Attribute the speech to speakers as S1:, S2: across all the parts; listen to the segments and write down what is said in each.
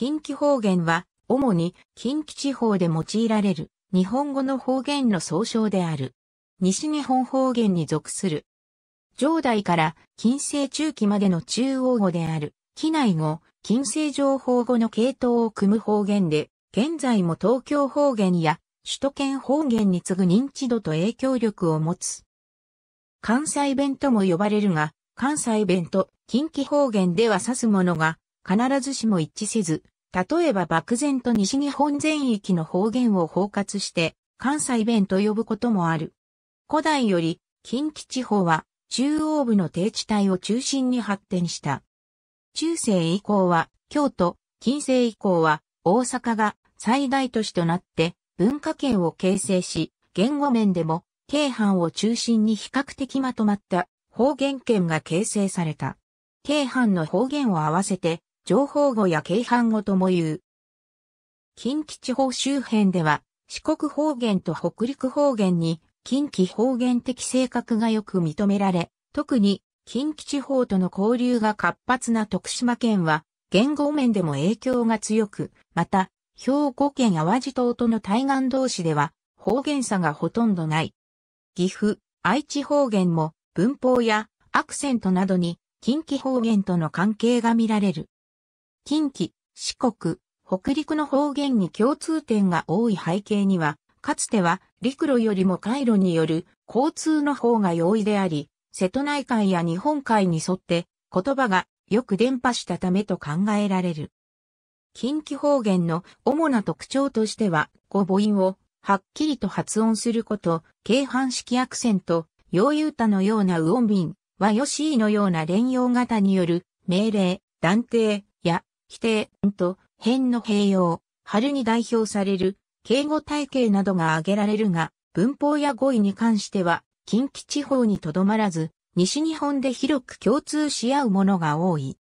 S1: 近畿方言は、主に近畿地方で用いられる日本語の方言の総称である。西日本方言に属する。上代から近世中期までの中央語である、機内語、近世情報語の系統を組む方言で、現在も東京方言や首都圏方言に次ぐ認知度と影響力を持つ。関西弁とも呼ばれるが、関西弁と近畿方言では指すものが必ずしも一致せず、例えば漠然と西日本全域の方言を包括して関西弁と呼ぶこともある。古代より近畿地方は中央部の低地帯を中心に発展した。中世以降は京都、近世以降は大阪が最大都市となって文化圏を形成し、言語面でも京阪を中心に比較的まとまった方言圏が形成された。京阪の方言を合わせて情報語や京阪語とも言う。近畿地方周辺では、四国方言と北陸方言に、近畿方言的性格がよく認められ、特に近畿地方との交流が活発な徳島県は、言語面でも影響が強く、また、兵庫県淡路島との対岸同士では、方言差がほとんどない。岐阜、愛知方言も文法やアクセントなどに近畿方言との関係が見られる。近畿、四国、北陸の方言に共通点が多い背景には、かつては陸路よりも回路による交通の方が容易であり、瀬戸内海や日本海に沿って言葉がよく伝播したためと考えられる。近畿方言の主な特徴としては、語母音をはっきりと発音すること、軽半式アクセント、洋遊歌のようなウオンビン、和ヨシーのような連用型による命令、断定、否定、んと、変の併用、春に代表される、敬語体系などが挙げられるが、文法や語彙に関しては、近畿地方にとどまらず、西日本で広く共通し合うものが多い。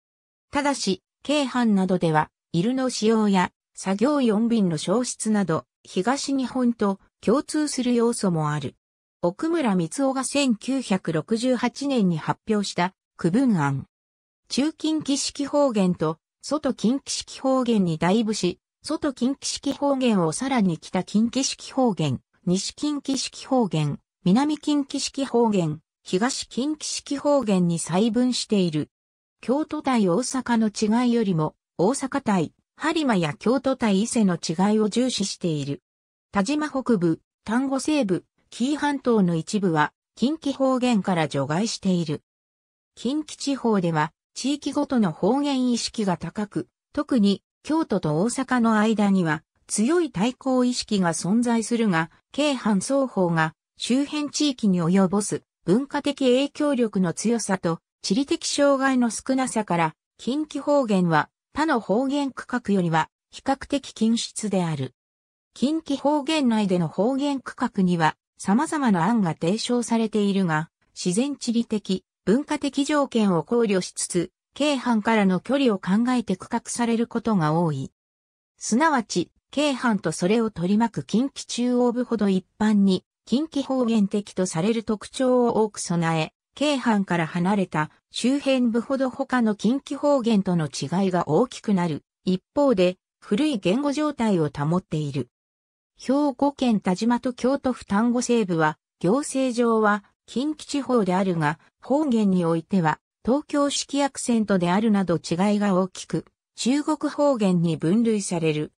S1: ただし、京阪などでは、いるの使用や、作業四便の消失など、東日本と共通する要素もある。奥村光雄が1968年に発表した区分案。中近畿式方言と外近畿式方言に大部し、外近畿式方言をさらに北近畿式方言、西近畿式方言、南近畿式方言、東近畿式方言に細分している。京都対大阪の違いよりも、大阪対、播磨や京都対伊勢の違いを重視している。田島北部、丹後西部、紀伊半島の一部は、近畿方言から除外している。近畿地方では、地域ごとの方言意識が高く、特に京都と大阪の間には強い対抗意識が存在するが、京阪双方が周辺地域に及ぼす文化的影響力の強さと地理的障害の少なさから、近畿方言は他の方言区画よりは比較的均質である。近畿方言内での方言区画には様々な案が提唱されているが、自然地理的、文化的条件を考慮しつつ、京阪からの距離を考えて区画されることが多い。すなわち、京阪とそれを取り巻く近畿中央部ほど一般に、近畿方言的とされる特徴を多く備え、京阪から離れた周辺部ほど他の近畿方言との違いが大きくなる。一方で、古い言語状態を保っている。兵庫県田島と京都府丹後西部は、行政上は近畿地方であるが、方言においては、東京式アクセントであるなど違いが大きく、中国方言に分類される。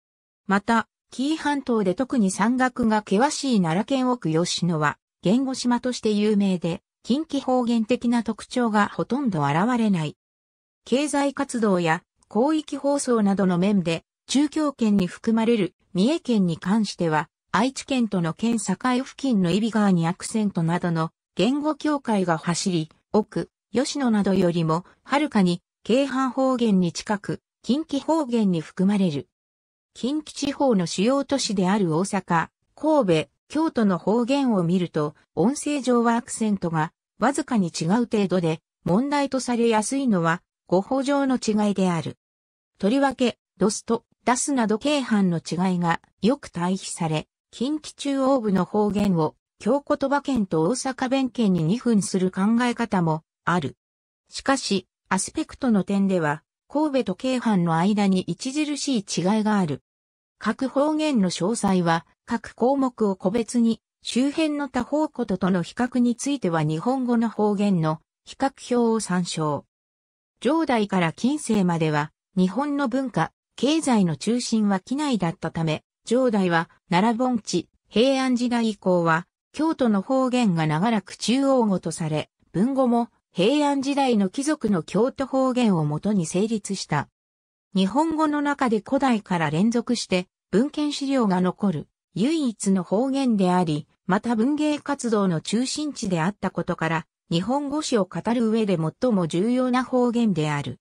S1: また、紀伊半島で特に山岳が険しい奈良県奥吉野は、言語島として有名で、近畿方言的な特徴がほとんど現れない。経済活動や広域放送などの面で、中京圏に含まれる三重県に関しては、愛知県との県境付近の揖斐川にアクセントなどの言語境界が走り、奥、吉野などよりも、はるかに、京阪方言に近く、近畿方言に含まれる。近畿地方の主要都市である大阪、神戸、京都の方言を見ると、音声上はアクセントがわずかに違う程度で、問題とされやすいのは、語法上の違いである。とりわけ、ドスとダスなど京阪の違いがよく対比され、近畿中央部の方言を京言葉圏と大阪弁圏に2分する考え方もある。しかし、アスペクトの点では、神戸と京阪の間に著しい違いがある。各方言の詳細は、各項目を個別に、周辺の他方こととの比較については日本語の方言の比較表を参照。上代から近世までは、日本の文化、経済の中心は機内だったため、上代は奈良盆地、平安時代以降は京都の方言が長らく中央語とされ、文語も平安時代の貴族の京都方言をもとに成立した。日本語の中で古代から連続して文献資料が残る唯一の方言であり、また文芸活動の中心地であったことから、日本語史を語る上で最も重要な方言である。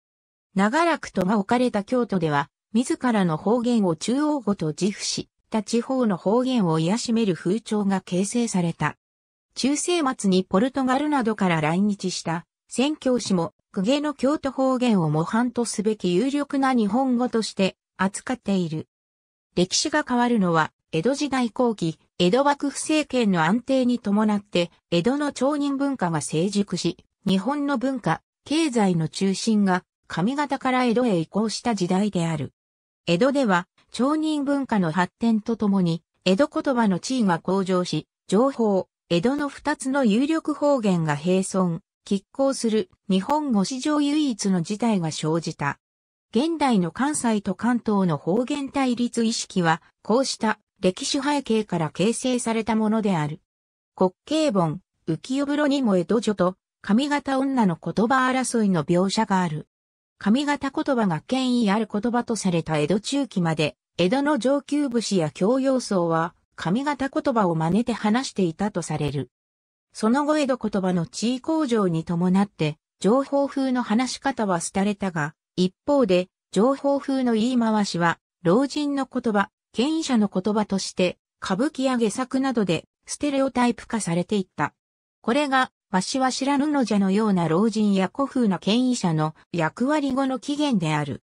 S1: 長らくとが置かれた京都では、自らの方言を中央語と自負し、った地方の方言を癒しめる風潮が形成された。中世末にポルトガルなどから来日した宣教師も公家の京都方言を模範とすべき有力な日本語として扱っている。歴史が変わるのは江戸時代後期、江戸幕府政権の安定に伴って江戸の町人文化が成熟し、日本の文化、経済の中心が上方から江戸へ移行した時代である。江戸では町人文化の発展とともに、江戸言葉の地位が向上し、情報、江戸の二つの有力方言が並存、拮抗する日本語史上唯一の事態が生じた。現代の関西と関東の方言対立意識は、こうした歴史背景から形成されたものである。国慶本、浮世風呂にも江戸女と、上方女の言葉争いの描写がある。上方言葉が権威ある言葉とされた江戸中期まで、江戸の上級武士や教養僧は、上方言葉を真似て話していたとされる。その後江戸言葉の地位向上に伴って、情報風の話し方は廃れたが、一方で、情報風の言い回しは、老人の言葉、権威者の言葉として、歌舞伎や下作などで、ステレオタイプ化されていった。これが、わしは知らぬのじゃのような老人や古風な権威者の役割後の起源である。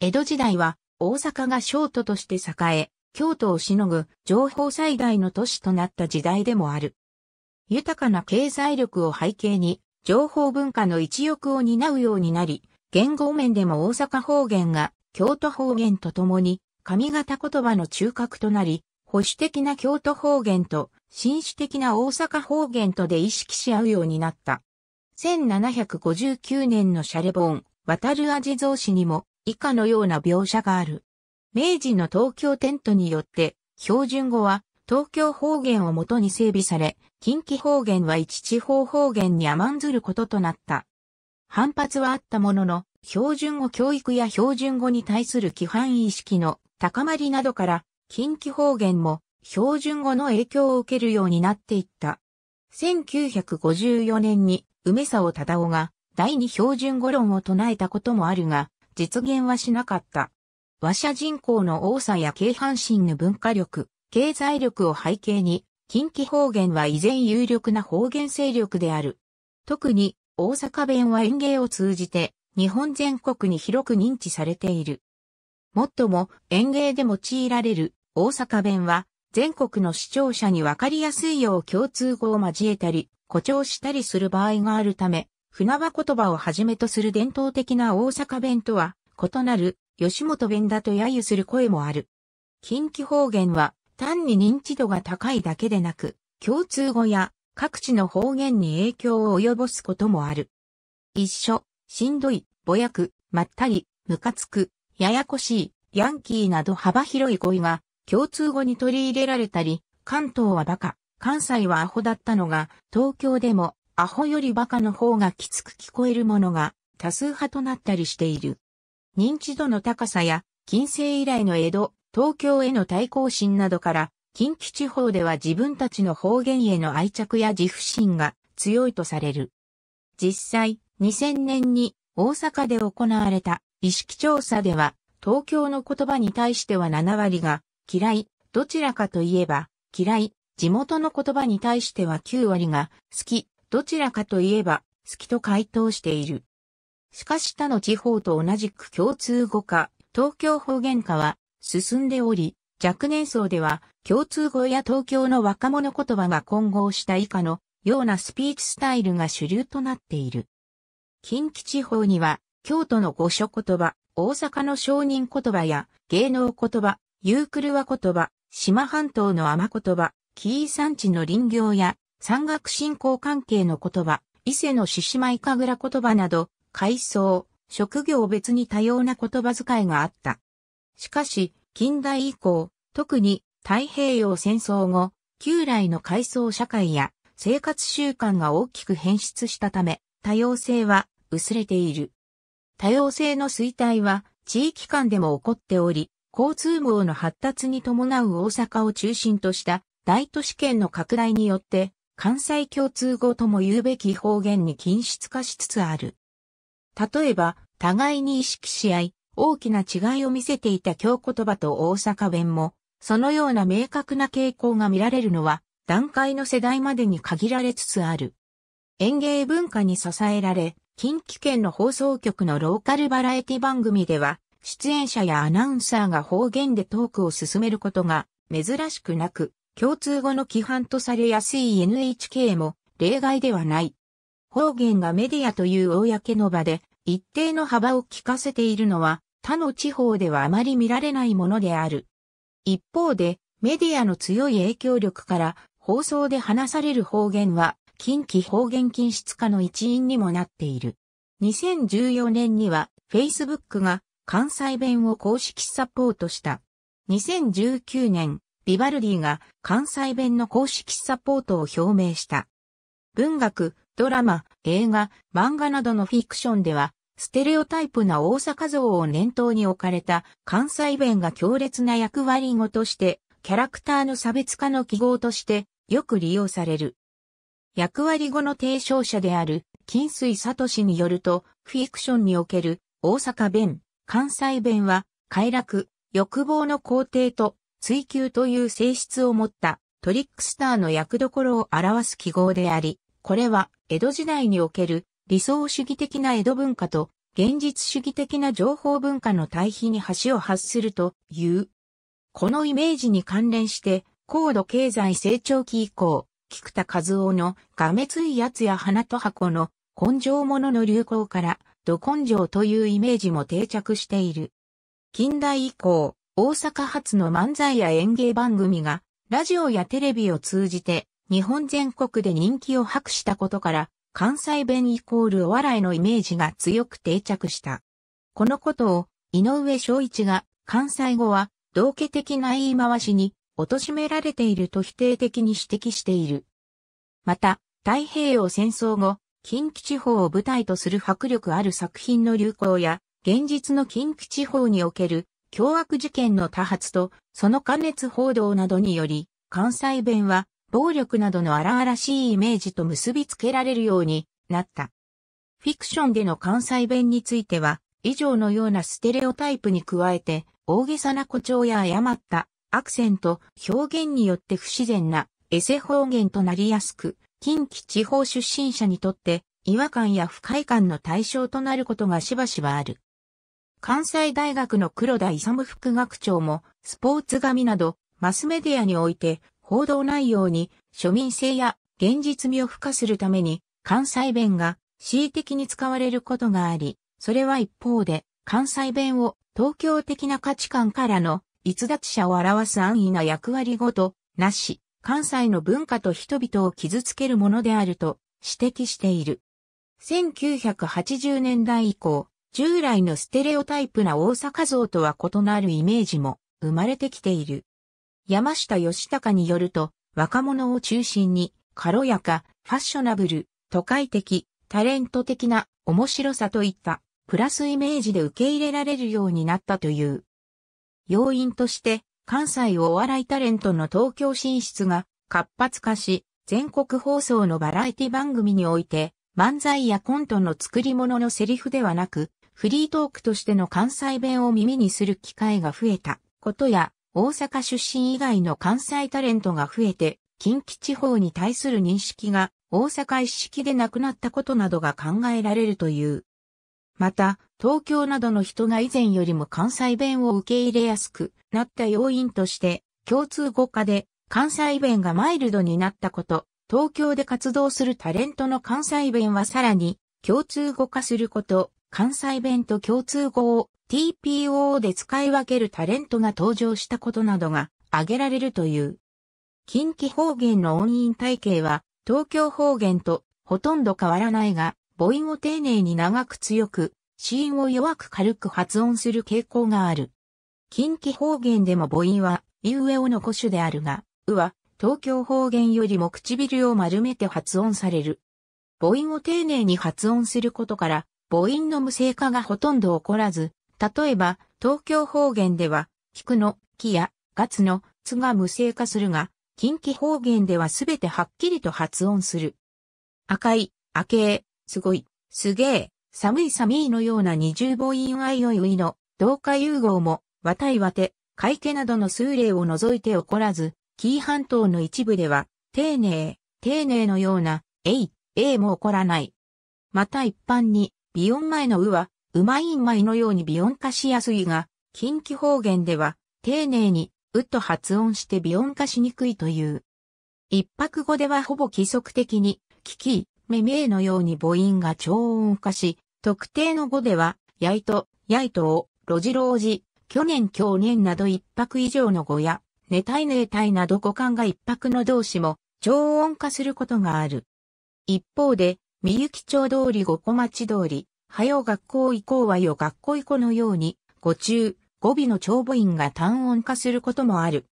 S1: 江戸時代は、大阪が商都として栄え、京都をしのぐ情報最大の都市となった時代でもある。豊かな経済力を背景に、情報文化の一翼を担うようになり、言語面でも大阪方言が京都方言とともに、上方言葉の中核となり、保守的な京都方言と紳士的な大阪方言とで意識し合うようになった。1759年のシャレボン、渡る味蔵氏にも、以下のような描写がある。明治の東京テントによって、標準語は東京方言をもとに整備され、近畿方言は一地方方言に甘んずることとなった。反発はあったものの、標準語教育や標準語に対する規範意識の高まりなどから、近畿方言も標準語の影響を受けるようになっていった。1954年に梅沢忠夫が第二標準語論を唱えたこともあるが、実現はしなかった。和社人口の多さや京阪神の文化力、経済力を背景に、近畿方言は依然有力な方言勢力である。特に、大阪弁は演芸を通じて、日本全国に広く認知されている。もっとも、演芸で用いられる大阪弁は、全国の視聴者にわかりやすいよう共通語を交えたり、誇張したりする場合があるため、船場言葉をはじめとする伝統的な大阪弁とは異なる吉本弁だと揶揄する声もある。近畿方言は単に認知度が高いだけでなく、共通語や各地の方言に影響を及ぼすこともある。一緒、しんどい、ぼやく、まったり、むかつく、ややこしい、ヤンキーなど幅広い語彙が共通語に取り入れられたり、関東はバカ、関西はアホだったのが、東京でもアホよりバカの方がきつく聞こえるものが多数派となったりしている。認知度の高さや近世以来の江戸、東京への対抗心などから近畿地方では自分たちの方言への愛着や自負心が強いとされる。実際、2000年に大阪で行われた意識調査では、東京の言葉に対しては7割が嫌い、どちらかといえば嫌い、地元の言葉に対しては9割が好き、どちらかといえば、好きと回答している。しかし他の地方と同じく共通語化、東京方言化は進んでおり、若年層では共通語や東京の若者言葉が混合した以下のようなスピーチスタイルが主流となっている。近畿地方には京都の五所言葉、大阪の商人言葉や芸能言葉、ユークルワ言葉、島半島の天言葉、紀伊山地の林業や山岳信仰関係の言葉、伊勢の獅子舞神楽言葉など、階層、職業別に多様な言葉遣いがあった。しかし、近代以降、特に太平洋戦争後、旧来の階層社会や生活習慣が大きく変質したため、多様性は薄れている。多様性の衰退は地域間でも起こっており、交通網の発達に伴う大阪を中心とした大都市圏の拡大によって関西共通語とも言うべき方言に均質化しつつある。例えば、互いに意識し合い、大きな違いを見せていた京言葉と大阪弁も、そのような明確な傾向が見られるのは、段階の世代までに限られつつある。演芸文化に支えられ、近畿圏の放送局のローカルバラエティ番組では、出演者やアナウンサーが方言でトークを進めることが珍しくなく、共通語の規範とされやすい NHK も例外ではない。方言がメディアという公の場で一定の幅を利かせているのは他の地方ではあまり見られないものである。一方でメディアの強い影響力から放送で話される方言は近畿方言禁止化の一因にもなっている。2014年には Facebook が関西弁を公式サポートした。2019年ビバルディが関西弁の公式サポートを表明した。文学、ドラマ、映画、漫画などのフィクションでは、ステレオタイプな大阪像を念頭に置かれた関西弁が強烈な役割語として、キャラクターの差別化の記号としてよく利用される。役割語の提唱者である金水聡によると、フィクションにおける大阪弁、関西弁は、快楽、欲望の肯定と追求という性質を持ったトリックスターの役どころを表す記号であり、これは江戸時代における理想主義的な江戸文化と現実主義的な情報文化の対比に橋を発するという。このイメージに関連して、高度経済成長期以降、菊田和夫のがめついやつや花と箱の根性ものの流行から、ど根性というイメージも定着している。近代以降、大阪発の漫才や演芸番組が、ラジオやテレビを通じて、日本全国で人気を博したことから、関西弁イコールお笑いのイメージが強く定着した。このことを、井上昭一が、関西語は、同化的な言い回しに、貶められていると否定的に指摘している。また、太平洋戦争後、近畿地方を舞台とする迫力ある作品の流行や、現実の近畿地方における凶悪事件の多発と、その過熱報道などにより、関西弁は、暴力などの荒々しいイメージと結びつけられるようになった。フィクションでの関西弁については、以上のようなステレオタイプに加えて、大げさな誇張や誤ったアクセント、表現によって不自然なエセ方言となりやすく、近畿地方出身者にとって違和感や不快感の対象となることがしばしばある。関西大学の黒田勇副学長も、スポーツ紙など、マスメディアにおいて、報道内容に庶民性や現実味を付加するために、関西弁が恣意的に使われることがあり、それは一方で、関西弁を東京的な価値観からの逸脱者を表す安易な役割ごと、なし、関西の文化と人々を傷つけるものであると指摘している。1980年代以降、従来のステレオタイプな大阪像とは異なるイメージも生まれてきている。山下義隆によると、若者を中心に、軽やか、ファッショナブル、都会的、タレント的な面白さといったプラスイメージで受け入れられるようになったという。要因として、関西お笑いタレントの東京進出が活発化し、全国放送のバラエティ番組において、漫才やコントの作り物のセリフではなく、フリートークとしての関西弁を耳にする機会が増えたことや、大阪出身以外の関西タレントが増えて、近畿地方に対する認識が大阪一式でなくなったことなどが考えられるという。また、東京などの人が以前よりも関西弁を受け入れやすくなった要因として、共通語化で関西弁がマイルドになったこと、東京で活動するタレントの関西弁はさらに共通語化すること、関西弁と共通語を TPO で使い分けるタレントが登場したことなどが挙げられるという。近畿方言の音韻体系は東京方言とほとんど変わらないが、母音を丁寧に長く強く、子音を弱く軽く発音する傾向がある。近畿方言でも母音は、いうえおの古種であるが、うは、東京方言よりも唇を丸めて発音される。母音を丁寧に発音することから、母音の無声化がほとんど起こらず、例えば、東京方言では、菊の、木や、ガツの、つが無声化するが、近畿方言ではすべてはっきりと発音する。赤い、明けすごい、すげえ、寒い寒いのような二重母音あいおいおいの、同化融合も、わたいわて、かいけなどの数例を除いて起こらず、紀伊半島の一部では、丁寧、丁寧のような、えい、えいも起こらない。また一般に、ビヨン前のうは、うまいんまいのようにビヨン化しやすいが、近畿方言では、丁寧に、うと発音してビヨン化しにくいという。一泊語ではほぼ規則的に、聞き、めめえのように母音が超音化し、特定の語では、やいと、やいとを、ろじろうじ、去年去年など一泊以上の語や、寝たい寝たいなど語感が一泊の動詞も、超音化することがある。一方で、みゆき町通り五小町通り、はよ学校行こうはよ学校行こうのように、語中、語尾の長母音が単音化することもある。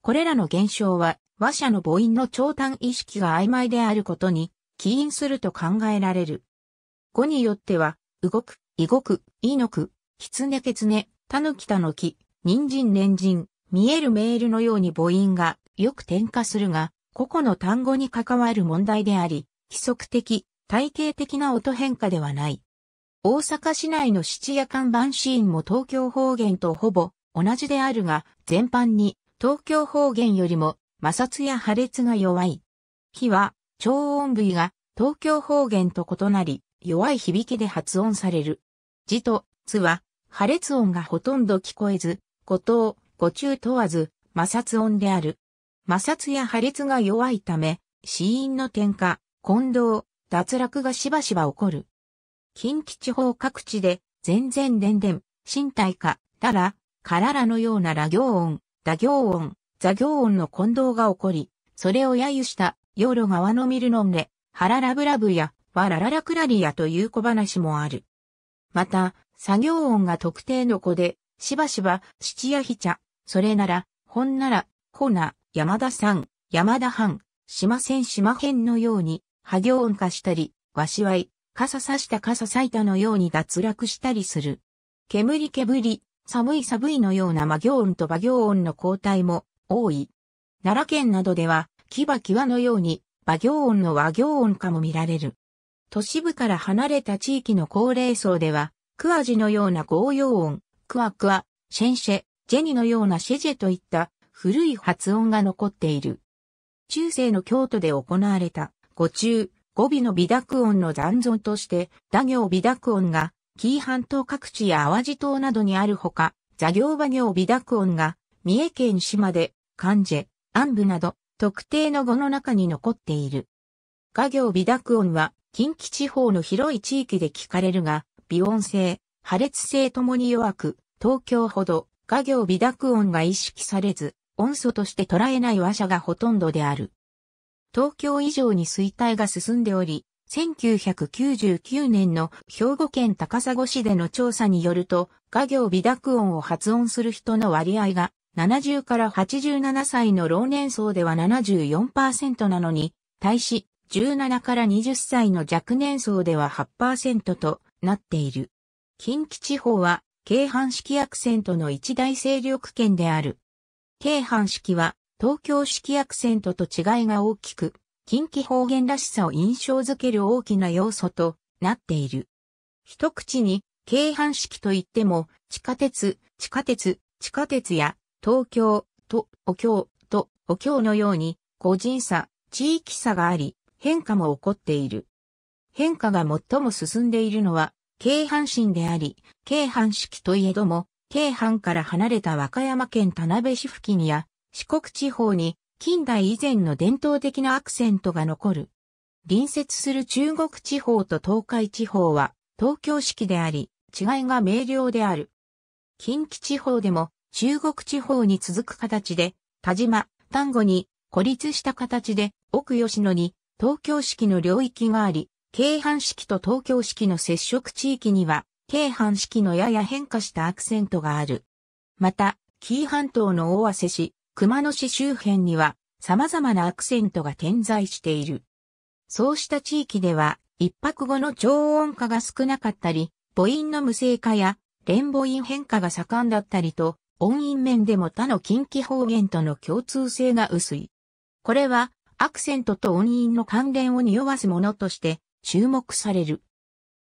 S1: これらの現象は、和者の母音の長短意識が曖昧であることに、起因すると考えられる。語によっては、動く、いごく、いのく、きつねけつね、たぬきたぬき、人参年人、見えるメールのように母音がよく点化するが、個々の単語に関わる問題であり、規則的、体系的な音変化ではない。大阪市内の七夜看板シーンも東京方言とほぼ同じであるが、全般に東京方言よりも摩擦や破裂が弱い。火は超音部位が東京方言と異なり、弱い響きで発音される。字と、つは、破裂音がほとんど聞こえず、五等、語中問わず、摩擦音である。摩擦や破裂が弱いため、死因の点火、混同、脱落がしばしば起こる。近畿地方各地で、全然伝伝、身体化、だら、かららのような羅行音、打行音、座行音の混同が起こり、それを揶揄した、夜路側の見るのんれ、ハララブラブや、わラララクラリアという小話もある。また、作業音が特定の子で、しばしば、七夜ひ茶、それなら、ほんなら、コナ、山田さん、山田藩、島線島編のように、波行音化したり、わしわい、傘さした傘咲いたのように脱落したりする。煙煙、寒い寒いのような魔行音と馬行音の交代も多い。奈良県などでは、キバキワのように、馬行音の和行音化も見られる。都市部から離れた地域の高齢層では、クワジのような合用音、クワクワ、シェンシェ、ジェニのようなシェジェといった古い発音が残っている。中世の京都で行われた語中、語尾の微濁音の残存として、打行微濁音が、紀伊半島各地や淡路島などにあるほか、座行馬行微濁音が、三重県島で、関ジェ、安部など、特定の語の中に残っている。画行微濁音は、近畿地方の広い地域で聞かれるが、微音性、破裂性ともに弱く、東京ほど、画行微濁音が意識されず、音素として捉えない話者がほとんどである。東京以上に衰退が進んでおり、1999年の兵庫県高砂市での調査によると、画業微濁音を発音する人の割合が70から87歳の老年層では74%なのに、対し17から20歳の若年層では8%となっている。近畿地方は、京阪式アクセントの一大勢力圏である。京阪式は、東京式アクセントと違いが大きく、近畿方言らしさを印象づける大きな要素となっている。一口に、京阪式といっても、地下鉄、地下鉄、地下鉄や、東京、と、お経、と、お経のように、個人差、地域差があり、変化も起こっている。変化が最も進んでいるのは、京阪神であり、京阪式といえども、京阪から離れた和歌山県田辺市付近や、四国地方に近代以前の伝統的なアクセントが残る。隣接する中国地方と東海地方は東京式であり、違いが明瞭である。近畿地方でも中国地方に続く形で、田島、丹後に孤立した形で、奥吉野に東京式の領域があり、京阪式と東京式の接触地域には、京阪式のやや変化したアクセントがある。また、紀伊半島の大汗市、熊野市周辺には様々なアクセントが点在している。そうした地域では、一泊後の超音化が少なかったり、母音の無声化や連母音変化が盛んだったりと、音韻面でも他の近畿方言との共通性が薄い。これは、アクセントと音韻の関連を匂わすものとして注目される。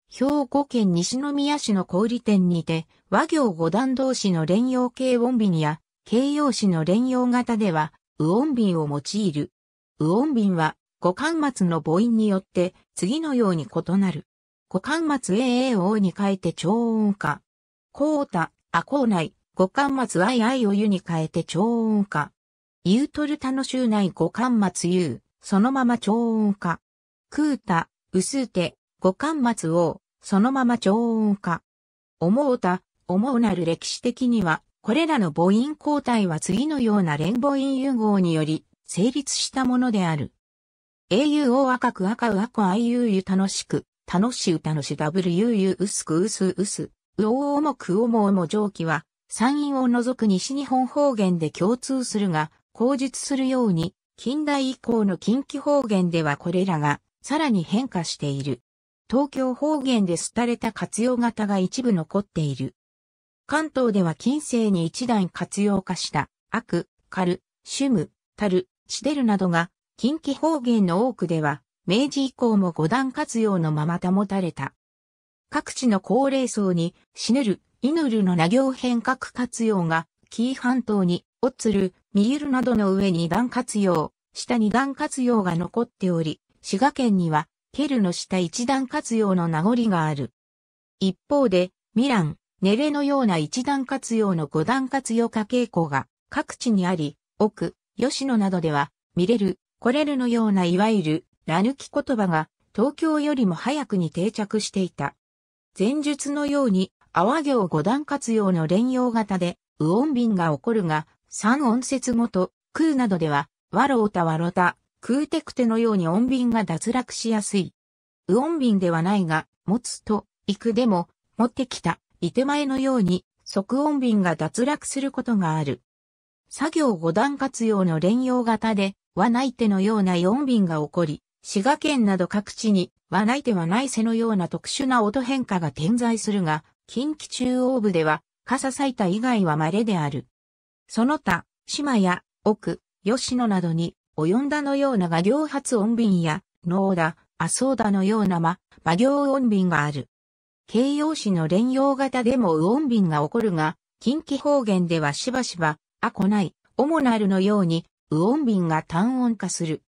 S1: 兵庫県西宮市の小売店にて、和行五段同士の連用系音ビニや形容詞の連用型では、うおんびんを用いる。うおんびんは、五巻末の母音によって次のように異なる。五巻末え a o に変えて超音化。こうた、あこうない、五巻末あいをゆに変えて超音化。ゆうとるたのしゅう州内五巻末ゆう、そのまま超音化。くうた、うすうて、五巻末う。そのまま超音化。思うた、思うなる歴史的には、これらの母音交代は次のような連母音融合により成立したものである。au 赤く赤う赤あいうゆ楽しく、楽しう楽し wu ゆうすくうすうす、うおおもくおもおも上記は、山陰を除く西日本方言で共通するが、口述するように、近代以降の近畿方言ではこれらが、さらに変化している。東京方言で廃れた活用型が一部残っている。関東では近世に一段活用化した、悪、カル、シュム、タル、シデルなどが、近畿方言の多くでは、明治以降も五段活用のまま保たれた。各地の高齢層に、死ぬる、ヌるの名行変革活用が、紀伊半島に、おつる、みゆるなどの上二段活用、下二段活用が残っており、滋賀県には、ケルの下一段活用の名残がある。一方で、ミラン、ネレのような一段活用の五段活用化傾向が各地にあり、奥、吉野などでは、見れる、来れるのようないわゆる、ら抜き言葉が、東京よりも早くに定着していた。前述のように、阿波行五段活用の連用型で、んびんが起こるが、三音節ごと、空などでは、わろうたわろた、空てくてのように音便が脱落しやすい。んびんではないが、持つと、行くでも、持ってきた、い手前のように即音便が脱落することがある。作業五段活用の連用型で、和内手のような四便が起こり、滋賀県など各地に、和内手はないせのような特殊な音変化が点在するが、近畿中央部では、傘咲いた以外は稀である。その他、島や奥、吉野などに、及んだのような画行発音便や、能だ、麻生だのようなま、馬行音便がある。形容詞の連用型でもウオン便が起こるが、近畿方言ではしばしば、あこない、おもなるのように、ウオン便が単音化する。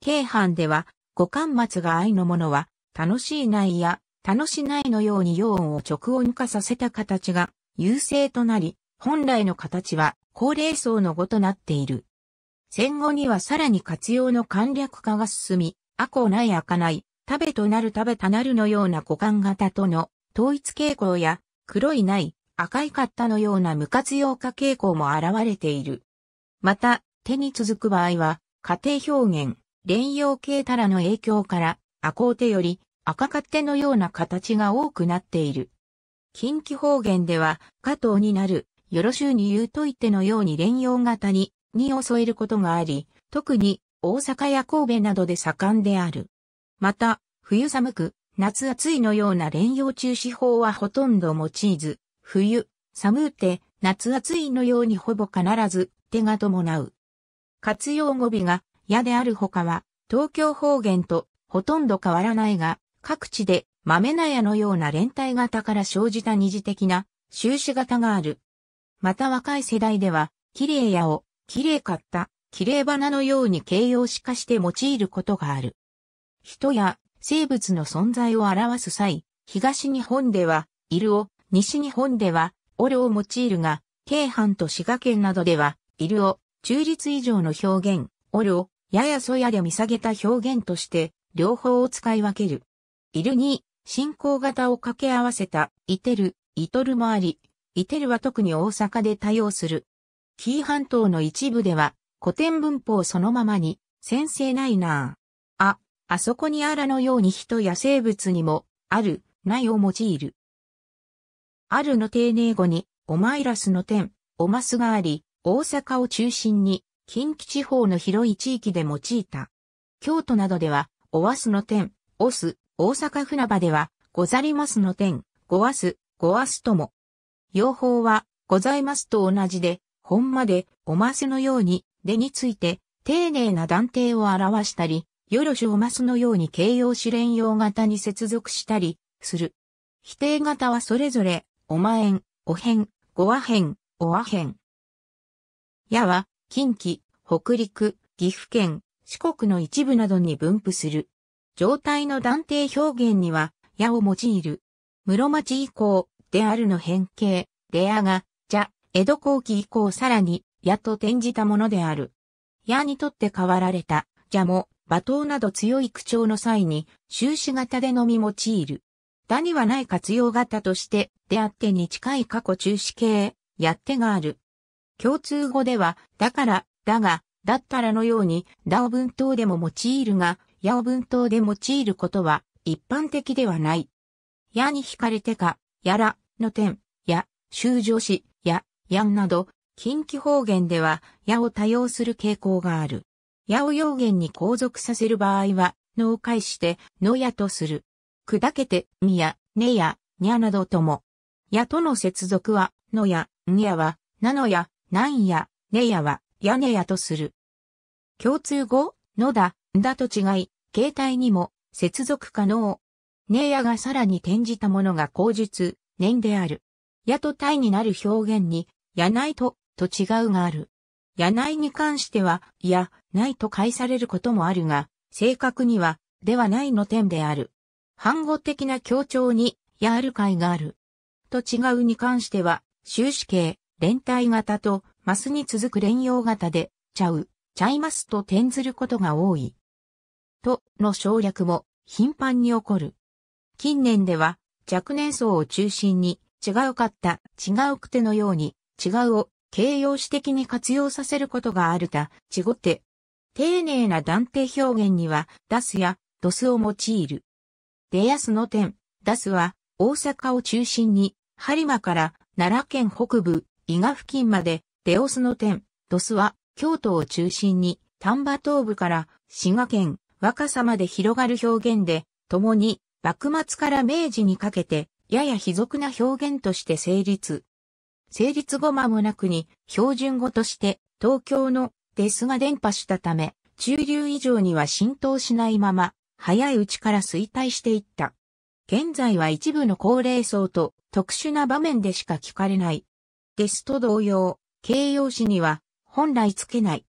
S1: 京阪では、五冠末が愛のものは、楽しいないや、楽しないのように陽音を直音化させた形が優勢となり、本来の形は高齢層の語となっている。戦後にはさらに活用の簡略化が進み、あこないあかない、食べとなる食べたなるのような股間型との統一傾向や、黒いない、赤いかったのような無活用化傾向も現れている。また、手に続く場合は、家庭表現、連用形たらの影響から、赤お手より赤勝手のような形が多くなっている。近畿方言では、加藤になる、よろしゅうに言うといてのように連用型に、にを添えることがあり、特に大阪や神戸などで盛んである。また、冬寒く、夏暑いのような連用中止法はほとんど用いず、冬、寒うて、夏暑いのようにほぼ必ず、手が伴う。活用語尾が、やであるほかは、東京方言とほとんど変わらないが、各地で豆な矢のような連帯型から生じた二次的な収支型がある。また若い世代では、綺麗矢を、綺麗かった、綺麗花のように形容詞化して用いることがある。人や生物の存在を表す際、東日本では、いるを、西日本では、おるを用いるが、京阪と滋賀県などでは、いるを、中立以上の表現、おるを、ややそやで見下げた表現として、両方を使い分ける。いるに、進行型を掛け合わせた、いてる、いとるもあり、いてるは特に大阪で対応する。紀伊半島の一部では、古典文法そのままに、先生ないなぁ。あそこにあらのように人や生物にも、ある、ないを用いる。あるの丁寧語に、おマイラスの点、おますがあり、大阪を中心に、近畿地方の広い地域で用いた。京都などでは、おわすの点、おす、大阪船場では、ござりますの点、ごわす、ごわすとも。用法は、ございますと同じで、ほんまで、おますのように、でについて、丁寧な断定を表したり、よろしおますのように形容詞連用型に接続したり、する。否定型はそれぞれ、おまえん、おへん、ごわへん、おわへん。やは、近畿、北陸、岐阜県、四国の一部などに分布する。状態の断定表現には、やを用いる。室町以降、であるの変形、レアが、じゃ、江戸後期以降さらに、やと転じたものである。やにとって変わられた、じゃも、罵倒など強い口調の際に、終始型でのみ用いる。打にはない活用型として、であってに近い過去中止形、やってがある。共通語では、だから、だが、だったらのように、だを文頭でも用いるが、やを文頭で用いることは、一般的ではない。やに惹かれてか、やら、の点、や、修正し、や、やんなど、近畿方言では、やを多用する傾向がある。矢を用言に後続させる場合は、のを介して、のやとする。砕けて、みや、ねや、にゃなどとも。やとの接続は、のや、んやは、なのや、なんや、ねやは、やねやとする。共通語、のだ、んだと違い、形態にも、接続可能。ねやがさらに転じたものが口述、念である。やと体になる表現に、やないと、と違うがある。やないに関しては、や、ないと解されることもあるが、正確には、ではないの点である。反語的な協調に、やある会がある。と違うに関しては、終止形、連帯型と、マスに続く連用型で、ちゃう、ちゃいますと転ずることが多い。と、の省略も、頻繁に起こる。近年では、若年層を中心に、違うかった、違うくてのように、違うを、形容詞的に活用させることがあるた、ちごて、丁寧な断定表現には、ダスやドスを用いる。出すの点、ダスは大阪を中心に、播磨から奈良県北部、伊賀付近まで、出オスの点、ドスは京都を中心に、丹波東部から滋賀県若狭まで広がる表現で、共に幕末から明治にかけて、やや卑俗な表現として成立。成立後間もなくに、標準語として、東京のですが伝播したため、中流以上には浸透しないまま、早いうちから衰退していった。現在は一部の高齢層と特殊な場面でしか聞かれない。ですと同様、形容詞には本来つけない。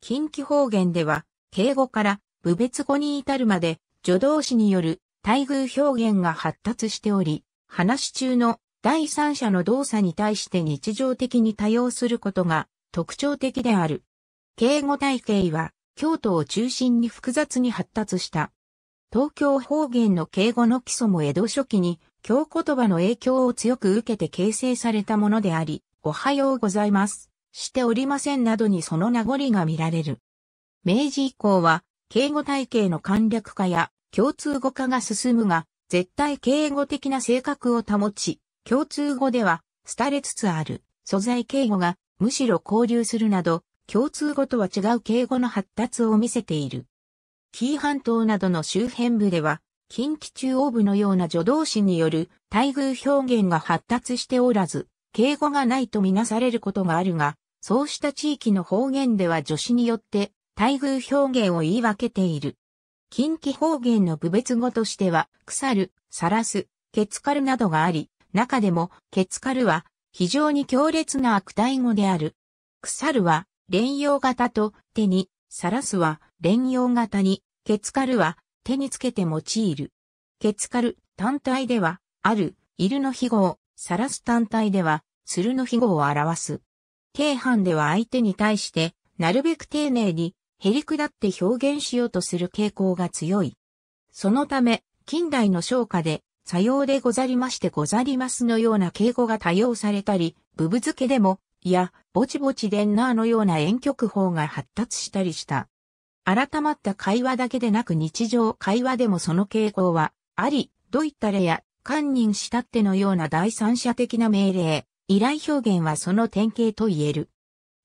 S1: 近畿方言では、敬語から部別語に至るまで、助動詞による待遇表現が発達しており、話中の第三者の動作に対して日常的に多用することが特徴的である。敬語体系は、京都を中心に複雑に発達した。東京方言の敬語の基礎も江戸初期に、京言葉の影響を強く受けて形成されたものであり、おはようございます、しておりませんなどにその名残が見られる。明治以降は、敬語体系の簡略化や共通語化が進むが、絶対敬語的な性格を保ち、共通語では、廃れつつある、素材敬語がむしろ交流するなど、共通語とは違う敬語の発達を見せている。紀伊半島などの周辺部では、近畿中央部のような助動詞による待遇表現が発達しておらず、敬語がないとみなされることがあるが、そうした地域の方言では助詞によって待遇表現を言い分けている。近畿方言の部別語としては、腐る、晒す、ケツカルなどがあり、中でもケツカルは非常に強烈な悪態語である。腐るは連用型と手に、さらすは連用型に、ケツカルは手につけて用いる。ケツカル単体では、ある、いるの比語さらす単体では、するの比語を表す。軽犯では相手に対して、なるべく丁寧に、へり下って表現しようとする傾向が強い。そのため、近代の昇華で、さようでござりましてござりますのような敬語が多用されたり、部分付けでも、いや、ぼちぼちデンナーのような遠曲法が発達したりした。改まった会話だけでなく日常会話でもその傾向はあり、どういった例や、堪忍したってのような第三者的な命令、依頼表現はその典型と言える。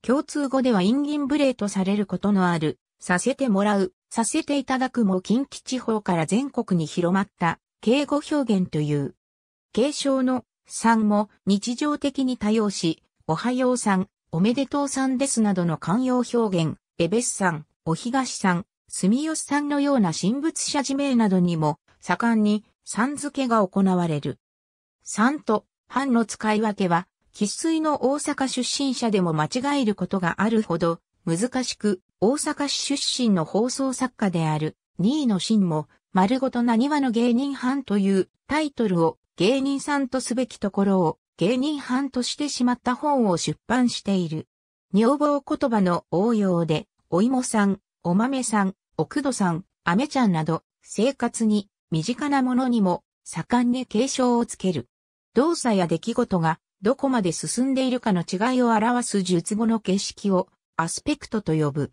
S1: 共通語ではインギン無礼とされることのある、させてもらう、させていただくも近畿地方から全国に広まった、敬語表現という。継承のんも日常的に多用し、おはようさん、おめでとうさんですなどの慣用表現、エベスさん、お東さん、住吉さんのような神仏者自名などにも、盛んに、さん付けが行われる。さんと、藩の使い分けは、喫水の大阪出身者でも間違えることがあるほど、難しく、大阪市出身の放送作家である、2位の真も、丸ごと何話の芸人藩というタイトルを芸人さんとすべきところを芸人版としてしまった本を出版している。女房言葉の応用で、お芋さん、お豆さん、おくどさん、あめちゃんなど、生活に、身近なものにも、盛んに継承をつける。動作や出来事が、どこまで進んでいるかの違いを表す術語の形式を、アスペクトと呼ぶ。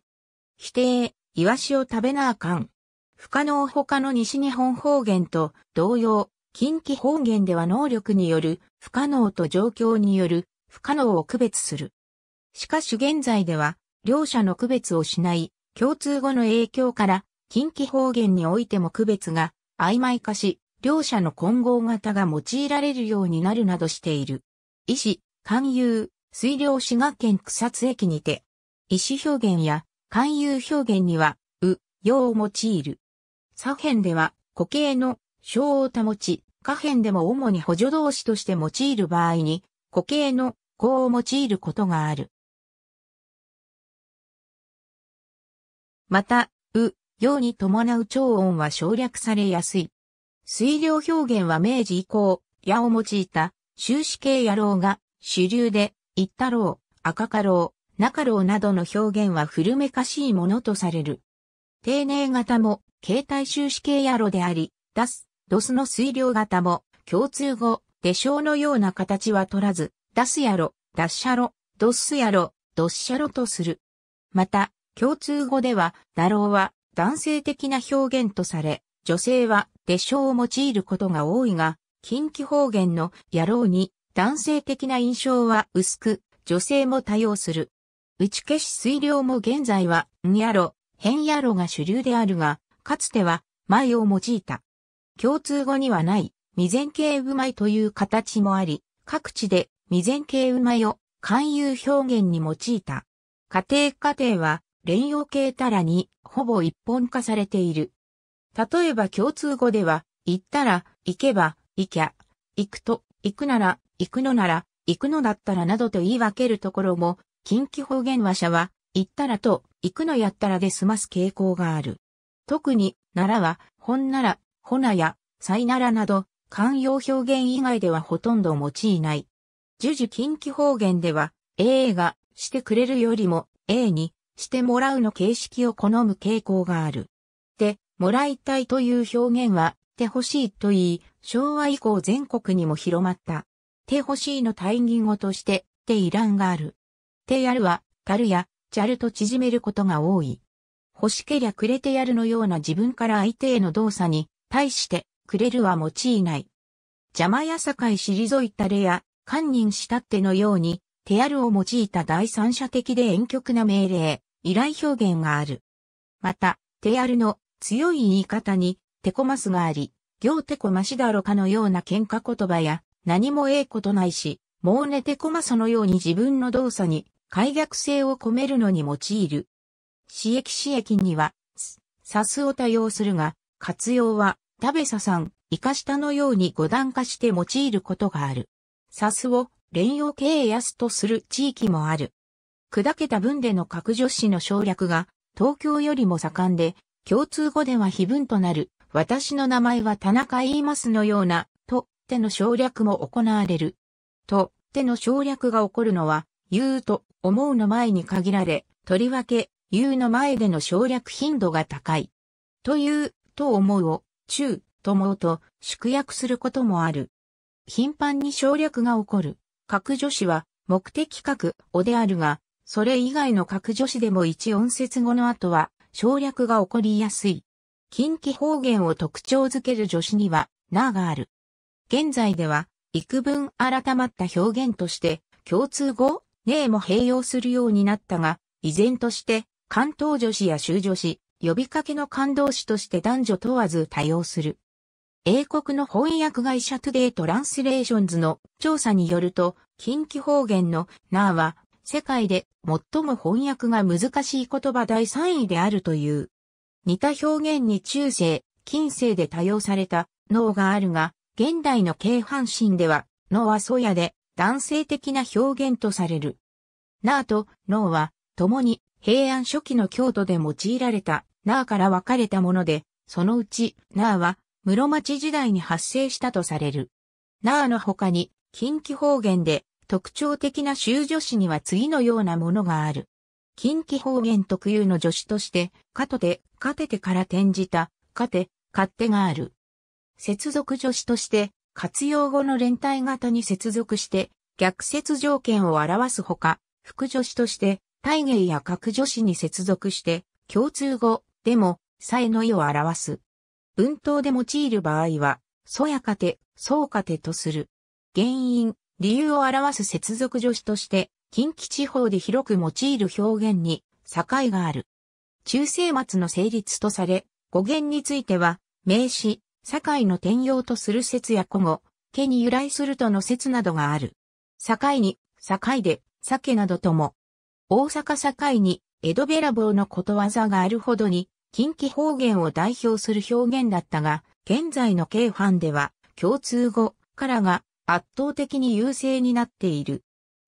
S1: 否定、イワシを食べなあかん。不可能他の西日本方言と同様、近畿方言では能力による不可能と状況による不可能を区別する。しかし現在では、両者の区別をしない共通語の影響から近畿方言においても区別が曖昧化し、両者の混合型が用いられるようになるなどしている。医師、勧誘、水量滋賀県草津駅にて、医師表現や勧誘表現には、う、ようを用いる。左辺では、固形の小を保ち、下辺でも主に補助動詞として用いる場合に、固形の項を用いることがある。また、う、ように伴う超音は省略されやすい。水量表現は明治以降、矢を用いた、終止形野郎が主流で、いったろう、赤かろう、中うなどの表現は古めかしいものとされる。丁寧型も、形態終止形野郎であり、出す、ドスの水量型も共通語、デショウのような形は取らず、出すやろ、出ッしゃろ、ドスやろ、ドッシャロとする。また、共通語では、だろうは男性的な表現とされ、女性はデショウを用いることが多いが、近畿方言の野郎に男性的な印象は薄く、女性も多用する。打ち消し水量も現在は、んやろ、変やろが主流であるが、かつては、前を用いた。共通語にはない、未然形うまいという形もあり、各地で未然形うまいを勧誘表現に用いた。家庭家庭は、連用形たらに、ほぼ一本化されている。例えば共通語では、行ったら、行けば、行きゃ、行くと、行くなら、行くのなら、行くのだったらなどと言い分けるところも、近畿方言話者は、行ったらと、行くのやったらで済ます傾向がある。特に、ならは、ほんなら、ほなや、さいならなど、慣用表現以外ではほとんど用いない。ジュ近畿方言では、A がしてくれるよりも A にしてもらうの形式を好む傾向がある。で、もらいたいという表現は、てほしいと言い、昭和以降全国にも広まった。てほしいの対義語として、ていらんがある。てやるは、たるや、ちゃると縮めることが多い。欲しけりゃくれてやるのような自分から相手への動作に対して、くれるは用いない。邪魔や境退いたれや、堪忍したってのように、手あるを用いた第三者的で遠曲な命令、依頼表現がある。また、手あるの強い言い方に、てこますがあり、行てこましだろかのような喧嘩言葉や、何もええことないし、もう寝てこまそのように自分の動作に、解逆性を込めるのに用いる。私益私益には、さすを多用するが、活用は、食べささん、イカ下のように五段化して用いることがある。サスを連用経営安とする地域もある。砕けた文での各女子の省略が東京よりも盛んで、共通語では非文となる、私の名前は田中言いますのような、と、手の省略も行われる。と、手の省略が起こるのは、言うと思うの前に限られ、とりわけ、言うの前での省略頻度が高い。という、と思うを、中、ともうと縮約することもある。頻繁に省略が起こる。各助詞は目的各おであるが、それ以外の各助詞でも一音節語の後は省略が起こりやすい。近畿方言を特徴づける助詞には、ながある。現在では、幾分改まった表現として、共通語、ねえも併用するようになったが、依然として、関東助詞や州助詞、呼びかけの感動詞として男女問わず多用する。英国の翻訳会社トゥデイトランスレーションズの調査によると、近畿方言のなーは世界で最も翻訳が難しい言葉第3位であるという。似た表現に中世、近世で多用された脳があるが、現代の京阪神では脳は粗野で男性的な表現とされる。なーと脳は共に平安初期の京都で用いられたナーから分かれたもので、そのうち、ナーは、室町時代に発生したとされる。ナーの他に、近畿方言で、特徴的な修助詞には次のようなものがある。近畿方言特有の助詞として、かとて、かててから転じた、かて、勝手がある。接続助詞として、活用語の連帯型に接続して、逆接条件を表すほか、副助詞として、体芸や格助詞に接続して、共通語、でも、さえの意を表す。文頭で用いる場合は、そやかて、そうかてとする。原因、理由を表す接続助詞として、近畿地方で広く用いる表現に境がある。中世末の成立とされ、語源については、名詞、境の転用とする説や古語、家に由来するとの説などがある。境に、境で、酒などとも。大阪境に、江戸べらぼうのことわざがあるほどに、近畿方言を代表する表現だったが、現在の京ンでは、共通語からが圧倒的に優勢になっている。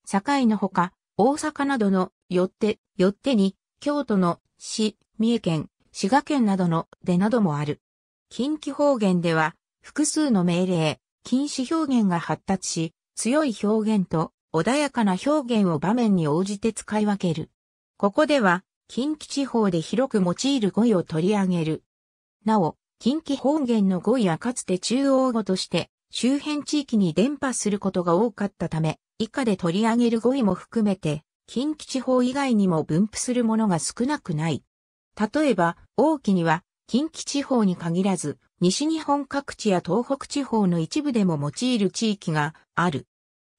S1: 境のほか、大阪などの、よって、よってに、京都の、市、三重県、滋賀県などの、でなどもある。近畿方言では、複数の命令、禁止表現が発達し、強い表現と、穏やかな表現を場面に応じて使い分ける。ここでは、近畿地方で広く用いる語彙を取り上げる。なお、近畿方言の語彙はかつて中央語として周辺地域に伝播することが多かったため、以下で取り上げる語彙も含めて、近畿地方以外にも分布するものが少なくない。例えば、大きには、近畿地方に限らず、西日本各地や東北地方の一部でも用いる地域がある。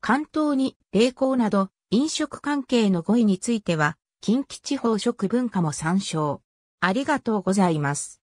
S1: 関東に、霊光など、飲食関係の語彙については、近畿地方食文化も参照。ありがとうございます。